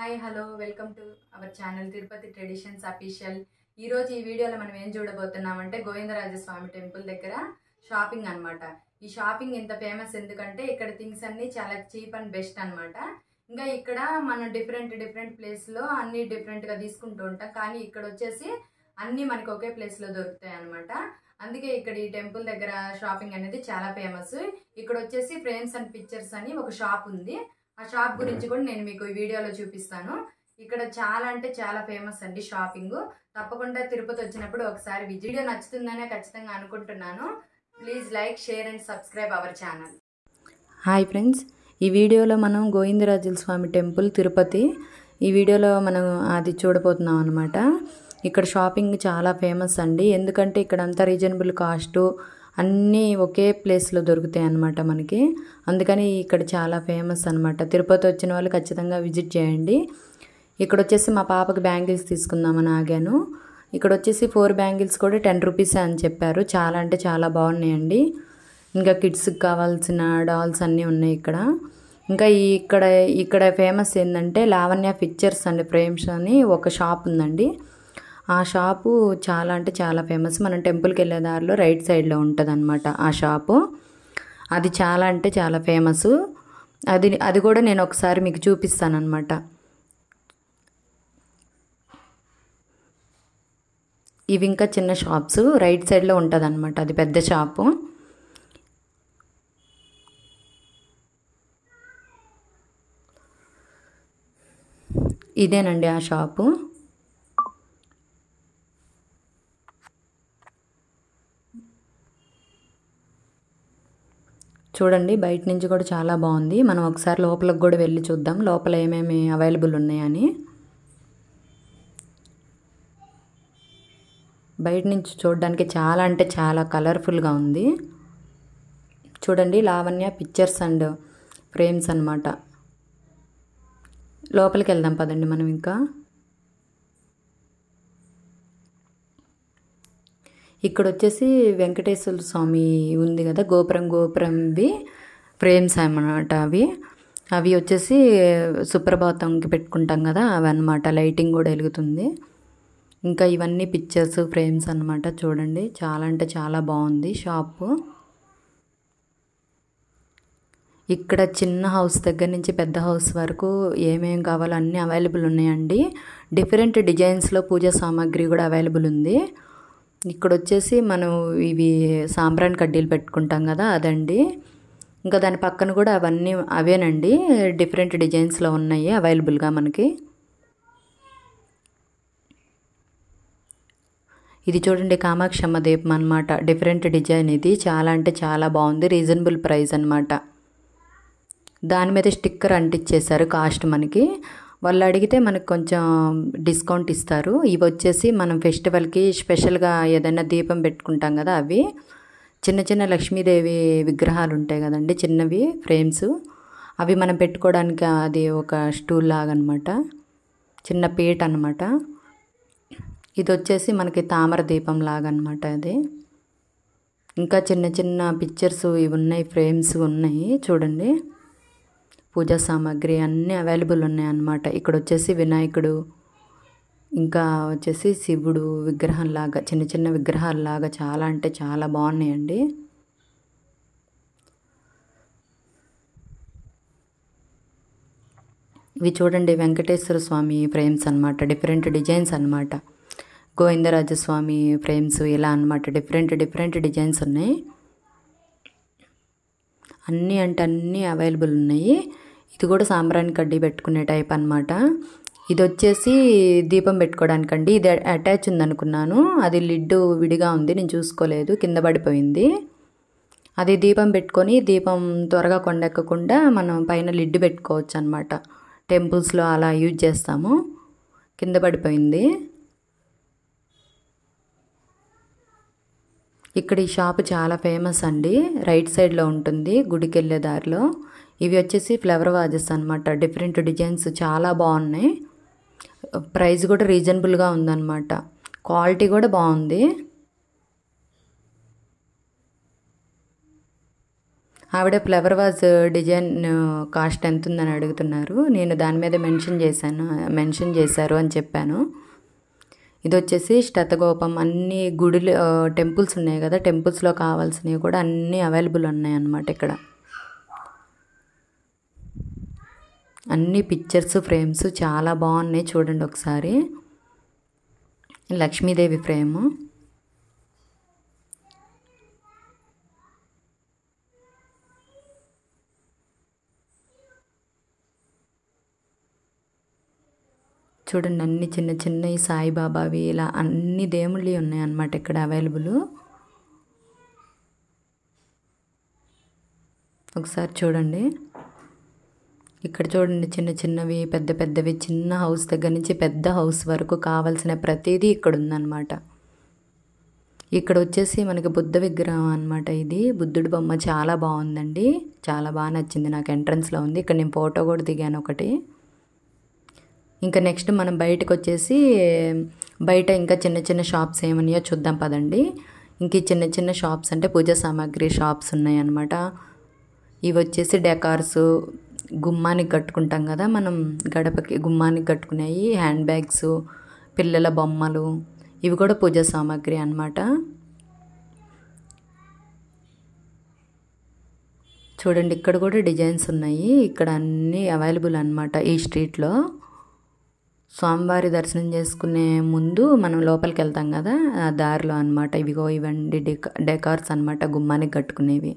hi hello welcome to our channel Tirupati traditions official ఈరోజు ఈ వీడియోలో మనం ఏం చూడబోతున్నామంటే గోవిందరాజస్వామి టెంపుల్ దగ్గర షాపింగ్ అనమాట ఈ షాపింగ్ ఇంత ఫేమస్ ఎందుకంటే ఇక్కడ థింగ్స్ అన్నీ చాలా చీప్ అండ్ బెస్ట్ అనమాట ఇంకా ఇక్కడ మనం డిఫరెంట్ డిఫరెంట్ ప్లేస్లో అన్నీ డిఫరెంట్గా తీసుకుంటూ ఉంటాం కానీ ఇక్కడ వచ్చేసి అన్నీ మనకు ఒకే ప్లేస్లో దొరుకుతాయి అనమాట అందుకే ఇక్కడ ఈ టెంపుల్ దగ్గర షాపింగ్ అనేది చాలా ఫేమస్ ఇక్కడ వచ్చేసి ఫ్రేమ్స్ అండ్ పిక్చర్స్ అని ఒక షాప్ ఉంది ఆ షాప్ గురించి కూడా నేను మీకు ఈ వీడియోలో చూపిస్తాను ఇక్కడ చాలా అంటే చాలా ఫేమస్ అండి షాపింగ్ తప్పకుండా తిరుపతి వచ్చినప్పుడు ఒకసారి వీడియో నచ్చుతుందనే ఖచ్చితంగా అనుకుంటున్నాను please like share and subscribe our channel hi friends ఈ వీడియోలో మనం గోవిందరాజుల స్వామి టెంపుల్ తిరుపతి ఈ వీడియోలో మనం అది చూడబోతున్నాం అనమాట ఇక్కడ షాపింగ్ చాలా ఫేమస్ అండి ఎందుకంటే ఇక్కడ అంతా రీజనబుల్ కాస్టు అన్నీ ఒకే ప్లేస్లో దొరుకుతాయి అన్నమాట మనకి అందుకని ఇక్కడ చాలా ఫేమస్ అనమాట తిరుపతి వచ్చిన వాళ్ళు ఖచ్చితంగా విజిట్ చేయండి ఇక్కడ వచ్చేసి మా పాపకి బ్యాంగిల్స్ తీసుకుందామని ఆగాను ఇక్కడ వచ్చేసి ఫోర్ బ్యాంగిల్స్ కూడా టెన్ రూపీస్ అని చెప్పారు చాలా అంటే చాలా బాగున్నాయండి ఇంకా కిడ్స్కి కావాల్సిన డాల్స్ అన్నీ ఉన్నాయి ఇక్కడ ఇంకా ఇక్కడ ఇక్కడ ఫేమస్ ఏంటంటే లావణ్య పిక్చర్స్ అండ్ ఫ్రేమ్స్ అని ఒక షాప్ ఉందండి ఆ షాపు చాలా అంటే చాలా ఫేమస్ మనం టెంపుల్కి వెళ్ళే దారిలో రైట్ సైడ్లో అనమాట ఆ షాపు అది చాలా అంటే చాలా ఫేమస్ అది అది కూడా నేను ఒకసారి మీకు చూపిస్తానమాట ఇవి ఇంకా చిన్న షాప్స్ రైట్ సైడ్లో ఉంటుందన్నమాట అది పెద్ద షాపు ఇదేనండి ఆ షాపు చూడండి బయట నుంచి కూడా చాలా బాగుంది మనం ఒకసారి లోపలికి కూడా వెళ్ళి చూద్దాం లోపల ఏమేమి అవైలబుల్ ఉన్నాయని బయట నుంచి చూడడానికి చాలా అంటే చాలా కలర్ఫుల్గా ఉంది చూడండి లావణ్య పిక్చర్స్ అండ్ ఫ్రేమ్స్ అనమాట లోపలికి వెళ్దాం పదండి మనం ఇంకా ఇక్కడ వచ్చేసి వెంకటేశ్వర స్వామి ఉంది కదా గోపురం గోపురంవి ఫ్రేమ్స్ అన్నమాట అవి అవి వచ్చేసి సుప్రభాతంకి పెట్టుకుంటాం కదా అవి అనమాట లైటింగ్ కూడా వెలుగుతుంది ఇంకా ఇవన్నీ పిక్చర్స్ ఫ్రేమ్స్ అనమాట చూడండి చాలా అంటే చాలా బాగుంది షాపు ఇక్కడ చిన్న హౌస్ దగ్గర నుంచి పెద్ద హౌస్ వరకు ఏమేమి కావాలో అన్నీ అవైలబుల్ ఉన్నాయండి డిఫరెంట్ డిజైన్స్లో పూజా సామాగ్రి కూడా అవైలబుల్ ఉంది ఇక్కడ వచ్చేసి మనం ఇవి సాంబ్రాన్ కడ్డీలు పెట్టుకుంటాం కదా అదండి ఇంకా దాని పక్కన కూడా అవన్నీ అవేనండి డిఫరెంట్ డిజైన్స్లో ఉన్నాయి అవైలబుల్గా మనకి ఇది చూడండి కామాక్షమ్మ దీపం అనమాట డిఫరెంట్ డిజైన్ ఇది చాలా అంటే చాలా బాగుంది రీజనబుల్ ప్రైస్ అనమాట దాని మీద స్టిక్కర్ అంటించేశారు కాస్ట్ మనకి వాళ్ళు అడిగితే మనకు కొంచెం డిస్కౌంట్ ఇస్తారు ఇవి వచ్చేసి మనం ఫెస్టివల్కి స్పెషల్గా ఏదైనా దీపం పెట్టుకుంటాం కదా అవి చిన్న చిన్న లక్ష్మీదేవి విగ్రహాలు ఉంటాయి కదండి చిన్నవి ఫ్రేమ్స్ అవి మనం పెట్టుకోవడానికి అది ఒక స్టూల్ లాగా అనమాట చిన్న పీట అనమాట ఇది వచ్చేసి మనకి తామర దీపం లాగా అనమాట అది ఇంకా చిన్న చిన్న పిక్చర్స్ ఇవి ఉన్నాయి ఫ్రేమ్స్ ఉన్నాయి చూడండి పూజా సామాగ్రి అన్నీ అవైలబుల్ ఉన్నాయన్నమాట ఇక్కడ వచ్చేసి వినాయకుడు ఇంకా వచ్చేసి శివుడు విగ్రహంలాగా చిన్న చిన్న లాగా చాలా అంటే చాలా బాగున్నాయండి ఇవి చూడండి వెంకటేశ్వర స్వామి ఫ్రేమ్స్ అనమాట డిఫరెంట్ డిజైన్స్ అనమాట గోవిందరాజస్వామి ఫ్రేమ్స్ ఇలా అనమాట డిఫరెంట్ డిఫరెంట్ డిజైన్స్ ఉన్నాయి అన్నీ అంటే అన్నీ అవైలబుల్ ఉన్నాయి ఇది కూడా సాంబ్రాణి కడ్డీ పెట్టుకునే టైప్ అనమాట ఇది వచ్చేసి దీపం పెట్టుకోవడానికండి ఇది అటాచ్ ఉందనుకున్నాను అది లిడ్డు విడిగా ఉంది నేను చూసుకోలేదు కింద పడిపోయింది అది దీపం పెట్టుకొని దీపం త్వరగా కొండెక్కకుండా మనం పైన లిడ్డు పెట్టుకోవచ్చు అనమాట టెంపుల్స్లో అలా యూజ్ చేస్తాము కింద పడిపోయింది ఇక్కడ ఈ షాప్ చాలా ఫేమస్ అండి రైట్ సైడ్లో ఉంటుంది గుడికి వెళ్ళే దారిలో ఇవి వచ్చేసి ఫ్లవర్ వాజెస్ అనమాట డిఫరెంట్ డిజైన్స్ చాలా బాగున్నాయి ప్రైస్ కూడా రీజనబుల్గా ఉందన్నమాట క్వాలిటీ కూడా బాగుంది ఆవిడ ఫ్లవర్ వాజ్ డిజైన్ కాస్ట్ ఎంత ఉందని అడుగుతున్నారు నేను దాని మీద మెన్షన్ చేశాను మెన్షన్ చేశారు అని చెప్పాను ఇది వచ్చేసి శతగోపం అన్ని గుడులు టెంపుల్స్ ఉన్నాయి కదా టెంపుల్స్లో కావాల్సినవి కూడా అన్నీ అవైలబుల్ ఉన్నాయి అన్నమాట ఇక్కడ అన్ని పిక్చర్స్ ఫ్రేమ్స్ చాలా బాగున్నాయి చూడండి ఒకసారి లక్ష్మీదేవి ఫ్రేము చూడండి అన్ని చిన్న చిన్న ఈ సాయిబాబావి ఇలా అన్ని దేవుళ్ళు ఉన్నాయన్నమాట ఇక్కడ అవైలబుల్ ఒకసారి చూడండి ఇక్కడ చూడండి చిన్న చిన్నవి పెద్ద పెద్దవి చిన్న హౌస్ దగ్గర నుంచి పెద్ద హౌస్ వరకు కావాల్సిన ప్రతిదీ ఇక్కడ ఉందన్నమాట ఇక్కడ వచ్చేసి మనకి బుద్ధ విగ్రహం అనమాట ఇది బుద్ధుడి బొమ్మ చాలా బాగుందండి చాలా బాగా నచ్చింది నాకు ఎంట్రన్స్లో ఉంది ఇక్కడ నేను ఫోటో కూడా దిగాను ఒకటి ఇంకా నెక్స్ట్ మనం బయటకు వచ్చేసి బయట ఇంకా చిన్న చిన్న షాప్స్ ఏమన్నాయో చూద్దాం పదండి ఇంక చిన్న చిన్న షాప్స్ అంటే పూజా సామాగ్రి షాప్స్ ఉన్నాయన్నమాట ఇవి వచ్చేసి డెకార్స్ గుమ్మానికి కట్టుకుంటాం కదా మనం గడపకి గుమ్మానికి కట్టుకునేవి హ్యాండ్ బ్యాగ్స్ పిల్లల బొమ్మలు ఇవి కూడా పూజా సామాగ్రి అనమాట చూడండి ఇక్కడ కూడా డిజైన్స్ ఉన్నాయి ఇక్కడ అన్నీ అవైలబుల్ అనమాట ఈ స్ట్రీట్లో స్వామివారి దర్శనం చేసుకునే ముందు మనం లోపలికి వెళ్తాం కదా ఆ దారిలో అనమాట ఇవిగో ఇవండి డెకా డెకార్స్ అనమాట గుమ్మానికి కట్టుకునేవి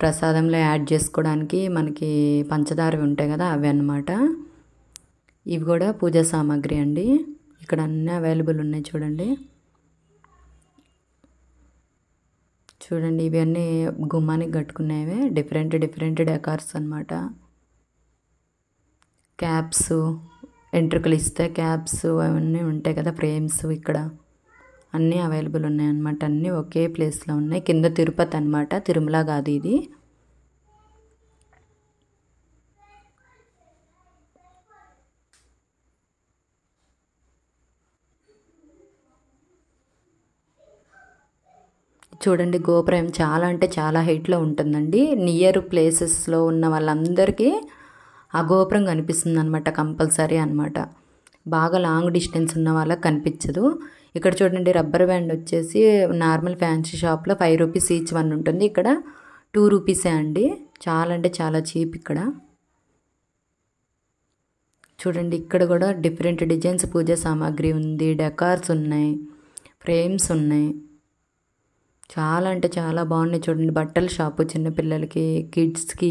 ప్రసాదంలో యాడ్ చేసుకోవడానికి మనకి పంచదారవి ఉంటాయి కదా అవి అనమాట ఇవి కూడా పూజా సామాగ్రి అండి ఇక్కడ అన్నీ అవైలబుల్ ఉన్నాయి చూడండి చూడండి ఇవన్నీ గుమ్మానికి కట్టుకునేవే డిఫరెంట్ డిఫరెంట్ డెకార్స్ అనమాట క్యాప్స్ వెంట్రుకలు ఇస్తే క్యాప్స్ అవన్నీ ఉంటాయి కదా ఫ్రేమ్స్ ఇక్కడ అన్నీ అవైలబుల్ ఉన్నాయన్నమాట అన్నీ ఒకే ప్లేస్లో ఉన్నాయి కింద తిరుపతి అనమాట తిరుమల కాదు ఇది చూడండి గోపురం చాలా అంటే చాలా హైట్లో ఉంటుందండి నియర్ ప్లేసెస్లో ఉన్న వాళ్ళందరికీ ఆ గోపురం కనిపిస్తుంది అనమాట కంపల్సరీ అనమాట బాగా లాంగ్ డిస్టెన్స్ ఉన్న వాళ్ళకి కనిపించదు ఇక్కడ చూడండి రబ్బర్ బ్యాండ్ వచ్చేసి నార్మల్ ఫ్యాన్సీ షాప్లో ఫైవ్ రూపీస్ ఈచ్ వన్ ఉంటుంది ఇక్కడ టూ రూపీసే అండి చాలా అంటే చాలా చీప్ ఇక్కడ చూడండి ఇక్కడ కూడా డిఫరెంట్ డిజైన్స్ పూజా సామాగ్రి ఉంది డెకార్స్ ఉన్నాయి ఫ్రేమ్స్ ఉన్నాయి చాలా అంటే చాలా బాగున్నాయి చూడండి బట్టల షాపు చిన్నపిల్లలకి కిడ్స్కి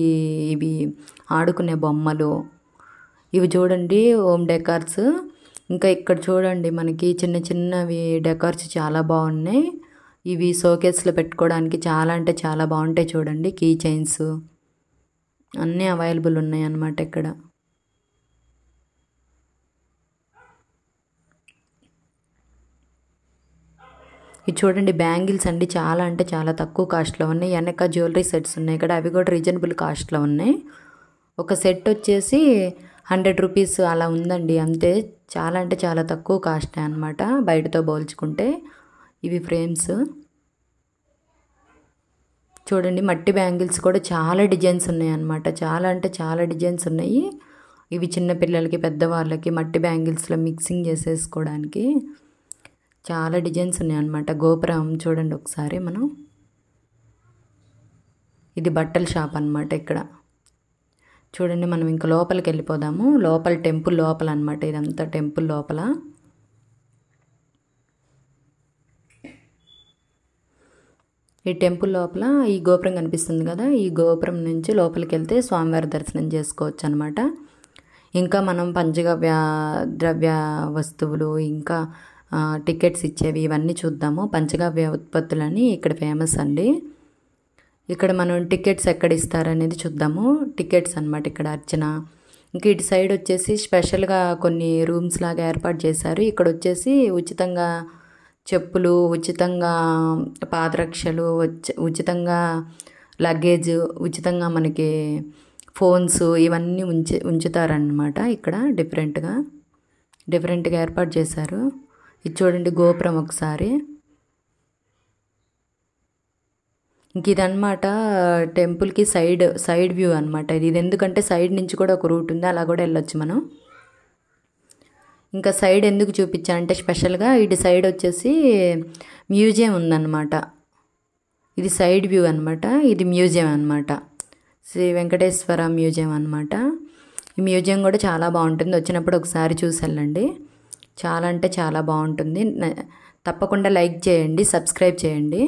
ఇవి ఆడుకునే బొమ్మలు ఇవి చూడండి హోమ్ డెకార్స్ ఇంకా ఇక్కడ చూడండి మనకి చిన్న చిన్నవి డెకార్స్ చాలా బాగున్నాయి ఇవి షోకేస్లో పెట్టుకోవడానికి చాలా అంటే చాలా బాగుంటాయి చూడండి కీ చైన్స్ అన్నీ అవైలబుల్ ఉన్నాయి అన్నమాట ఇక్కడ ఇది చూడండి బ్యాంగిల్స్ అండి చాలా అంటే చాలా తక్కువ కాస్ట్లో ఉన్నాయి వెనక జ్యువెలరీ సెట్స్ ఉన్నాయి ఇక్కడ అవి కూడా రీజనబుల్ కాస్ట్లో ఉన్నాయి ఒక సెట్ వచ్చేసి హండ్రెడ్ రూపీస్ అలా ఉందండి అంతే చాలా అంటే చాలా తక్కువ కాస్టే అనమాట బయటతో పోల్చుకుంటే ఇవి ఫ్రేమ్స్ చూడండి మట్టి బ్యాంగిల్స్ కూడా చాలా డిజైన్స్ ఉన్నాయన్నమాట చాలా అంటే చాలా డిజైన్స్ ఉన్నాయి ఇవి చిన్నపిల్లలకి పెద్దవాళ్ళకి మట్టి బ్యాంగిల్స్లో మిక్సింగ్ చేసేసుకోవడానికి చాలా డిజైన్స్ ఉన్నాయన్నమాట గోపురం చూడండి ఒకసారి మనం ఇది బట్టల షాప్ అనమాట ఇక్కడ చూడండి మనం ఇంకా లోపలికి వెళ్ళిపోదాము లోపల టెంపుల్ లోపల అనమాట ఇదంతా టెంపుల్ లోపల ఈ టెంపుల్ లోపల ఈ గోపురం కనిపిస్తుంది కదా ఈ గోపురం నుంచి లోపలికి వెళ్తే స్వామివారి దర్శనం చేసుకోవచ్చు అనమాట ఇంకా మనం పంచగవ్య ద్రవ్య వస్తువులు ఇంకా టికెట్స్ ఇచ్చేవి ఇవన్నీ చూద్దాము పంచగవ్య ఉత్పత్తులని ఇక్కడ ఫేమస్ అండి ఇక్కడ మనం టికెట్స్ ఎక్కడ ఇస్తారనేది చూద్దాము టికెట్స్ అనమాట ఇక్కడ అర్చన ఇంకా ఇటు సైడ్ వచ్చేసి స్పెషల్గా కొన్ని రూమ్స్ లాగా ఏర్పాటు చేశారు ఇక్కడ వచ్చేసి ఉచితంగా చెప్పులు ఉచితంగా పాదరక్షలు ఉచితంగా లగేజ్ ఉచితంగా మనకి ఫోన్స్ ఇవన్నీ ఉంచి ఉంచుతారనమాట ఇక్కడ డిఫరెంట్గా డిఫరెంట్గా ఏర్పాటు చేశారు ఇది చూడండి గోపురం ఒకసారి ఇంక ఇదనమాట టెంపుల్కి సైడ్ సైడ్ వ్యూ అనమాట ఇది ఇది ఎందుకంటే సైడ్ నుంచి కూడా ఒక రూట్ ఉంది అలా కూడా వెళ్ళొచ్చు మనం ఇంకా సైడ్ ఎందుకు అంటే స్పెషల్గా ఇటు సైడ్ వచ్చేసి మ్యూజియం ఉందన్నమాట ఇది సైడ్ వ్యూ అనమాట ఇది మ్యూజియం అనమాట శ్రీ వెంకటేశ్వర మ్యూజియం అనమాట ఈ మ్యూజియం కూడా చాలా బాగుంటుంది వచ్చినప్పుడు ఒకసారి చూసి వెళ్ళండి చాలా అంటే చాలా బాగుంటుంది తప్పకుండా లైక్ చేయండి సబ్స్క్రైబ్ చేయండి